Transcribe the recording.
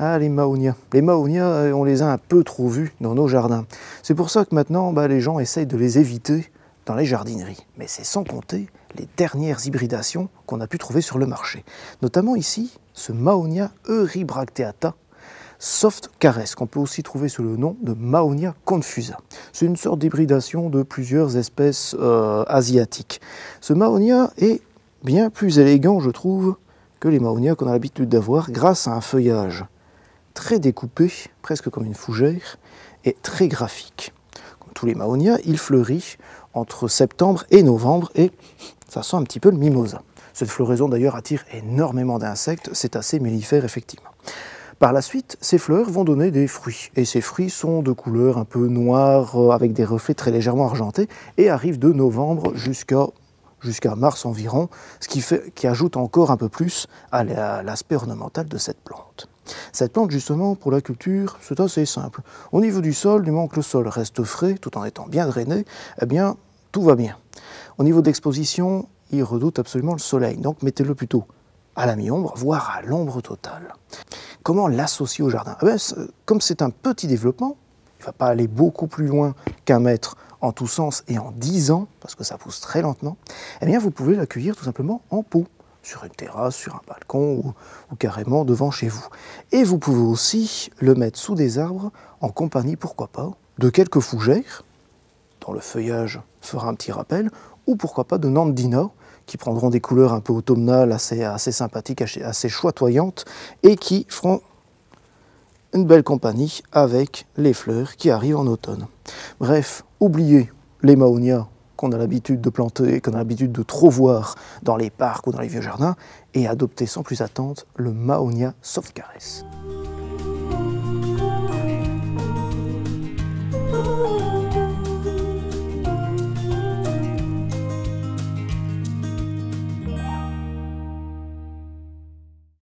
Ah, les Maonia. Les Maonia, euh, on les a un peu trop vus dans nos jardins. C'est pour ça que maintenant, bah, les gens essayent de les éviter dans les jardineries. Mais c'est sans compter les dernières hybridations qu'on a pu trouver sur le marché. Notamment ici, ce Maonia Eurybracteata soft caresse, qu'on peut aussi trouver sous le nom de Maonia confusa. C'est une sorte d'hybridation de plusieurs espèces euh, asiatiques. Ce Maonia est bien plus élégant, je trouve, que les Maonia qu'on a l'habitude d'avoir grâce à un feuillage très découpé, presque comme une fougère, et très graphique. Comme tous les Maonia, il fleurit entre septembre et novembre et ça sent un petit peu le mimosa. Cette floraison d'ailleurs attire énormément d'insectes, c'est assez mellifère effectivement. Par la suite, ces fleurs vont donner des fruits. Et ces fruits sont de couleur un peu noire, euh, avec des reflets très légèrement argentés, et arrivent de novembre jusqu'à mars environ, ce qui, fait, qui ajoute encore un peu plus à l'aspect ornemental de cette plante. Cette plante, justement, pour la culture, c'est assez simple. Au niveau du sol, du moment que le sol reste frais, tout en étant bien drainé, eh bien, tout va bien. Au niveau d'exposition, il redoute absolument le soleil, donc mettez-le plutôt à la mi-ombre, voire à l'ombre totale. Comment l'associer au jardin eh Comme c'est un petit développement, il ne va pas aller beaucoup plus loin qu'un mètre en tous sens et en 10 ans, parce que ça pousse très lentement, eh bien vous pouvez l'accueillir tout simplement en pot sur une terrasse, sur un balcon ou, carrément devant chez vous. Et vous pouvez aussi le mettre sous des arbres en compagnie, pourquoi pas, de quelques fougères, dont le feuillage fera un petit rappel, ou pourquoi pas de Nandina, qui prendront des couleurs un peu automnales, assez, sympathiques, assez, assez et qui feront une belle compagnie avec les fleurs qui arrivent en automne. Bref, oubliez les maonia qu'on a l'habitude de planter, qu'on a l'habitude de trop voir dans les parcs ou dans les vieux jardins, et adopter sans plus attendre le Mahonia soft Caress